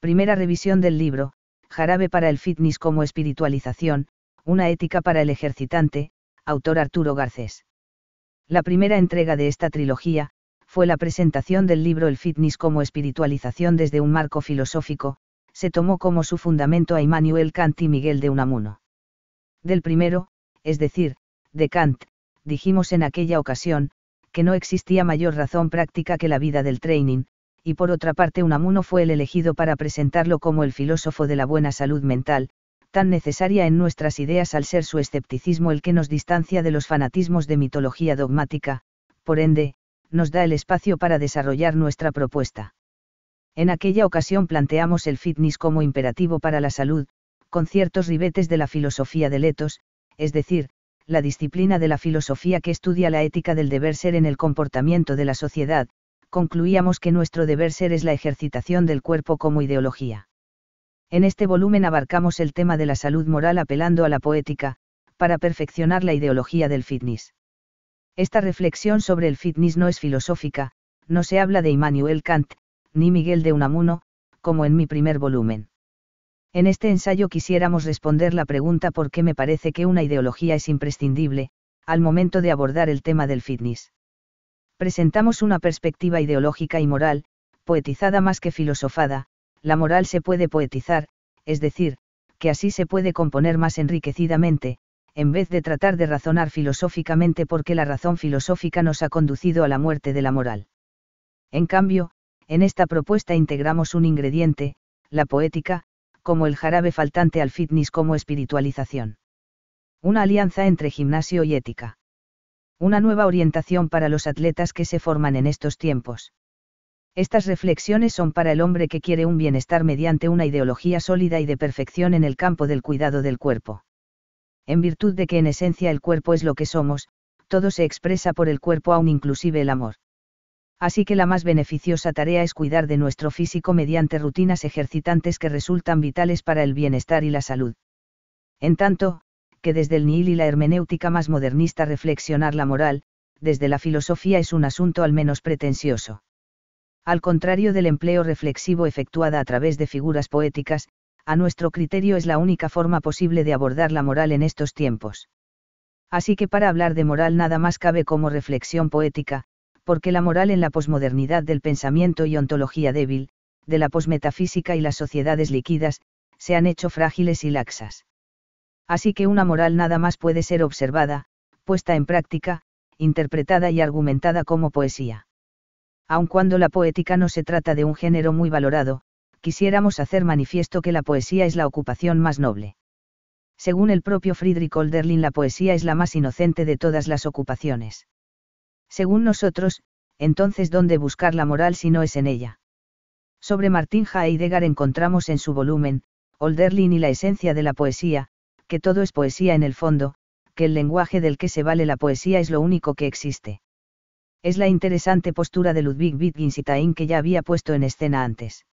Primera revisión del libro, Jarabe para el Fitness como Espiritualización, una ética para el ejercitante, autor Arturo Garcés. La primera entrega de esta trilogía, fue la presentación del libro El Fitness como Espiritualización desde un marco filosófico, se tomó como su fundamento a Immanuel Kant y Miguel de Unamuno. Del primero, es decir, de Kant, dijimos en aquella ocasión, que no existía mayor razón práctica que la vida del training, y por otra parte Unamuno fue el elegido para presentarlo como el filósofo de la buena salud mental, tan necesaria en nuestras ideas al ser su escepticismo el que nos distancia de los fanatismos de mitología dogmática, por ende, nos da el espacio para desarrollar nuestra propuesta. En aquella ocasión planteamos el fitness como imperativo para la salud, con ciertos ribetes de la filosofía de Letos, es decir, la disciplina de la filosofía que estudia la ética del deber ser en el comportamiento de la sociedad, concluíamos que nuestro deber ser es la ejercitación del cuerpo como ideología. En este volumen abarcamos el tema de la salud moral apelando a la poética, para perfeccionar la ideología del fitness. Esta reflexión sobre el fitness no es filosófica, no se habla de Immanuel Kant, ni Miguel de Unamuno, como en mi primer volumen. En este ensayo quisiéramos responder la pregunta por qué me parece que una ideología es imprescindible, al momento de abordar el tema del fitness presentamos una perspectiva ideológica y moral, poetizada más que filosofada, la moral se puede poetizar, es decir, que así se puede componer más enriquecidamente, en vez de tratar de razonar filosóficamente porque la razón filosófica nos ha conducido a la muerte de la moral. En cambio, en esta propuesta integramos un ingrediente, la poética, como el jarabe faltante al fitness como espiritualización. Una alianza entre gimnasio y ética. Una nueva orientación para los atletas que se forman en estos tiempos. Estas reflexiones son para el hombre que quiere un bienestar mediante una ideología sólida y de perfección en el campo del cuidado del cuerpo. En virtud de que en esencia el cuerpo es lo que somos, todo se expresa por el cuerpo aún inclusive el amor. Así que la más beneficiosa tarea es cuidar de nuestro físico mediante rutinas ejercitantes que resultan vitales para el bienestar y la salud. En tanto, que desde el nihil y la hermenéutica más modernista reflexionar la moral, desde la filosofía es un asunto al menos pretencioso. Al contrario del empleo reflexivo efectuada a través de figuras poéticas, a nuestro criterio es la única forma posible de abordar la moral en estos tiempos. Así que para hablar de moral nada más cabe como reflexión poética, porque la moral en la posmodernidad del pensamiento y ontología débil, de la posmetafísica y las sociedades líquidas, se han hecho frágiles y laxas. Así que una moral nada más puede ser observada, puesta en práctica, interpretada y argumentada como poesía. Aun cuando la poética no se trata de un género muy valorado, quisiéramos hacer manifiesto que la poesía es la ocupación más noble. Según el propio Friedrich Olderlin, la poesía es la más inocente de todas las ocupaciones. Según nosotros, entonces ¿dónde buscar la moral si no es en ella? Sobre Martín Heidegger encontramos en su volumen, Olderlin y la esencia de la poesía, que todo es poesía en el fondo, que el lenguaje del que se vale la poesía es lo único que existe. Es la interesante postura de Ludwig Wittgenstein que ya había puesto en escena antes.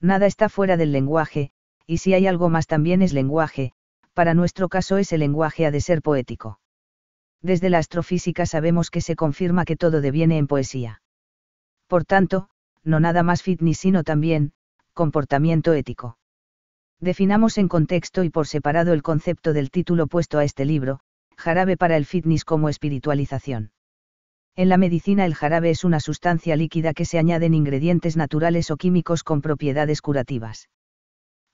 Nada está fuera del lenguaje, y si hay algo más también es lenguaje, para nuestro caso ese lenguaje ha de ser poético. Desde la astrofísica sabemos que se confirma que todo deviene en poesía. Por tanto, no nada más fitness sino también, comportamiento ético. Definamos en contexto y por separado el concepto del título puesto a este libro, jarabe para el fitness como espiritualización. En la medicina el jarabe es una sustancia líquida que se añaden ingredientes naturales o químicos con propiedades curativas.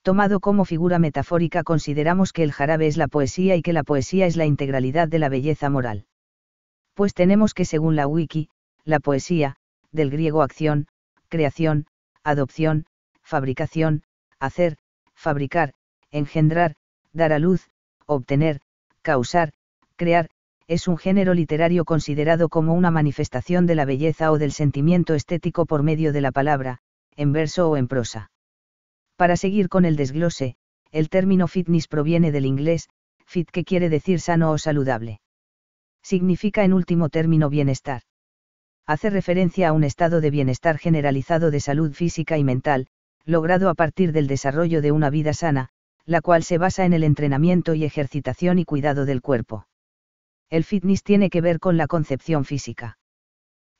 Tomado como figura metafórica consideramos que el jarabe es la poesía y que la poesía es la integralidad de la belleza moral. Pues tenemos que según la wiki, la poesía, del griego acción, creación, adopción, fabricación, hacer, fabricar, engendrar, dar a luz, obtener, causar, crear, es un género literario considerado como una manifestación de la belleza o del sentimiento estético por medio de la palabra, en verso o en prosa. Para seguir con el desglose, el término fitness proviene del inglés, fit que quiere decir sano o saludable. Significa en último término bienestar. Hace referencia a un estado de bienestar generalizado de salud física y mental, logrado a partir del desarrollo de una vida sana, la cual se basa en el entrenamiento y ejercitación y cuidado del cuerpo. El fitness tiene que ver con la concepción física.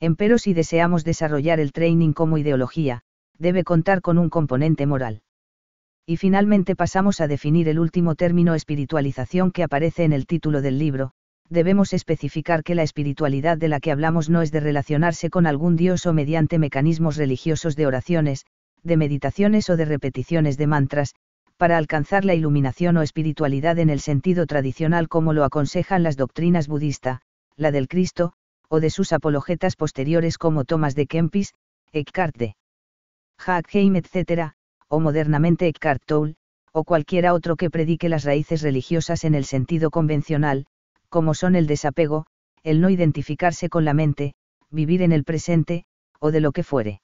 Empero si deseamos desarrollar el training como ideología, debe contar con un componente moral. Y finalmente pasamos a definir el último término espiritualización que aparece en el título del libro, debemos especificar que la espiritualidad de la que hablamos no es de relacionarse con algún dios o mediante mecanismos religiosos de oraciones, de meditaciones o de repeticiones de mantras, para alcanzar la iluminación o espiritualidad en el sentido tradicional como lo aconsejan las doctrinas budista, la del Cristo, o de sus apologetas posteriores como Thomas de Kempis, Eckhart de Hackheim, etc., o modernamente Eckhart Tolle, o cualquiera otro que predique las raíces religiosas en el sentido convencional, como son el desapego, el no identificarse con la mente, vivir en el presente, o de lo que fuere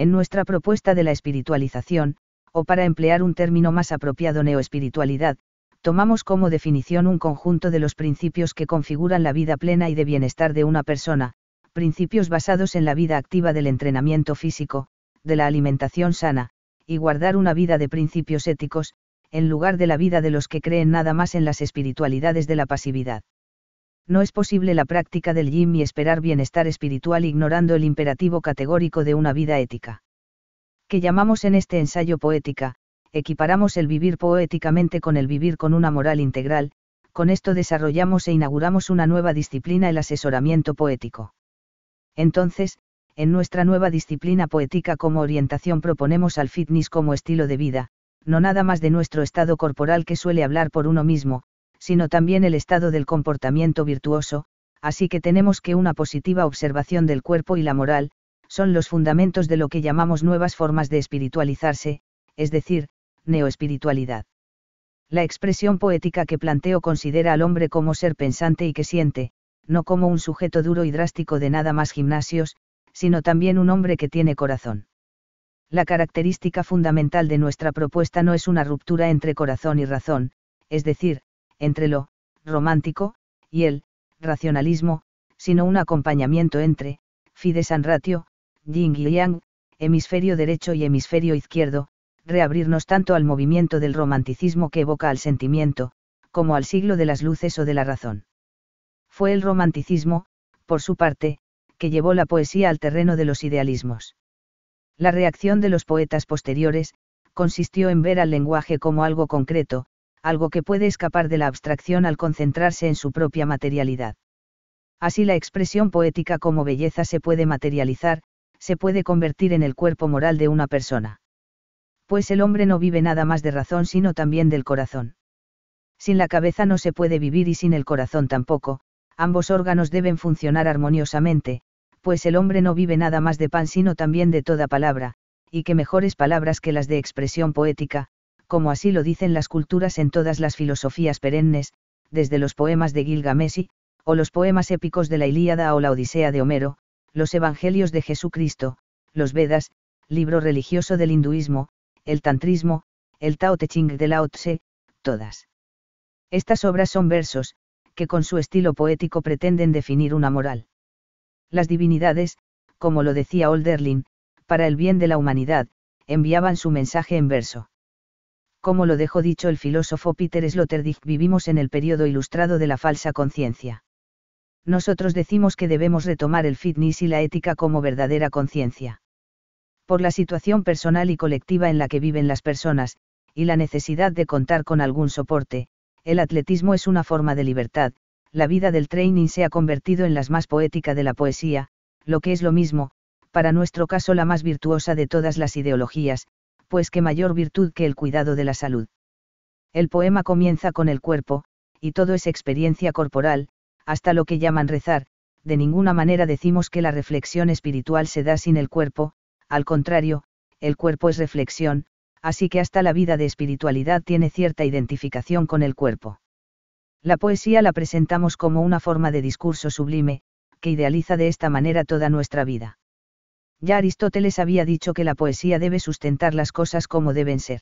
en nuestra propuesta de la espiritualización, o para emplear un término más apropiado neoespiritualidad, tomamos como definición un conjunto de los principios que configuran la vida plena y de bienestar de una persona, principios basados en la vida activa del entrenamiento físico, de la alimentación sana, y guardar una vida de principios éticos, en lugar de la vida de los que creen nada más en las espiritualidades de la pasividad. No es posible la práctica del yin y esperar bienestar espiritual ignorando el imperativo categórico de una vida ética. Que llamamos en este ensayo poética, equiparamos el vivir poéticamente con el vivir con una moral integral, con esto desarrollamos e inauguramos una nueva disciplina, el asesoramiento poético. Entonces, en nuestra nueva disciplina poética como orientación proponemos al fitness como estilo de vida, no nada más de nuestro estado corporal que suele hablar por uno mismo, sino también el estado del comportamiento virtuoso, así que tenemos que una positiva observación del cuerpo y la moral, son los fundamentos de lo que llamamos nuevas formas de espiritualizarse, es decir, neoespiritualidad. La expresión poética que planteo considera al hombre como ser pensante y que siente, no como un sujeto duro y drástico de nada más gimnasios, sino también un hombre que tiene corazón. La característica fundamental de nuestra propuesta no es una ruptura entre corazón y razón, es decir, entre lo romántico y el racionalismo, sino un acompañamiento entre fides and ratio, yin y yang, hemisferio derecho y hemisferio izquierdo, reabrirnos tanto al movimiento del romanticismo que evoca al sentimiento, como al siglo de las luces o de la razón. Fue el romanticismo, por su parte, que llevó la poesía al terreno de los idealismos. La reacción de los poetas posteriores, consistió en ver al lenguaje como algo concreto, algo que puede escapar de la abstracción al concentrarse en su propia materialidad. Así la expresión poética como belleza se puede materializar, se puede convertir en el cuerpo moral de una persona. Pues el hombre no vive nada más de razón sino también del corazón. Sin la cabeza no se puede vivir y sin el corazón tampoco, ambos órganos deben funcionar armoniosamente, pues el hombre no vive nada más de pan sino también de toda palabra, y que mejores palabras que las de expresión poética, como así lo dicen las culturas en todas las filosofías perennes, desde los poemas de Gilgamesh, o los poemas épicos de la Ilíada o la Odisea de Homero, los Evangelios de Jesucristo, los Vedas, libro religioso del hinduismo, el tantrismo, el Tao Te Ching de Lao Tse, todas. Estas obras son versos, que con su estilo poético pretenden definir una moral. Las divinidades, como lo decía Olderlin, para el bien de la humanidad, enviaban su mensaje en verso como lo dejó dicho el filósofo Peter Sloterdijk, vivimos en el periodo ilustrado de la falsa conciencia. Nosotros decimos que debemos retomar el fitness y la ética como verdadera conciencia. Por la situación personal y colectiva en la que viven las personas, y la necesidad de contar con algún soporte, el atletismo es una forma de libertad, la vida del training se ha convertido en la más poética de la poesía, lo que es lo mismo, para nuestro caso la más virtuosa de todas las ideologías, pues qué mayor virtud que el cuidado de la salud. El poema comienza con el cuerpo, y todo es experiencia corporal, hasta lo que llaman rezar, de ninguna manera decimos que la reflexión espiritual se da sin el cuerpo, al contrario, el cuerpo es reflexión, así que hasta la vida de espiritualidad tiene cierta identificación con el cuerpo. La poesía la presentamos como una forma de discurso sublime, que idealiza de esta manera toda nuestra vida. Ya Aristóteles había dicho que la poesía debe sustentar las cosas como deben ser.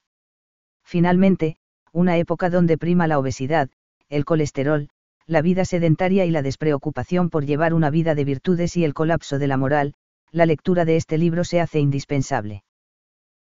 Finalmente, una época donde prima la obesidad, el colesterol, la vida sedentaria y la despreocupación por llevar una vida de virtudes y el colapso de la moral, la lectura de este libro se hace indispensable.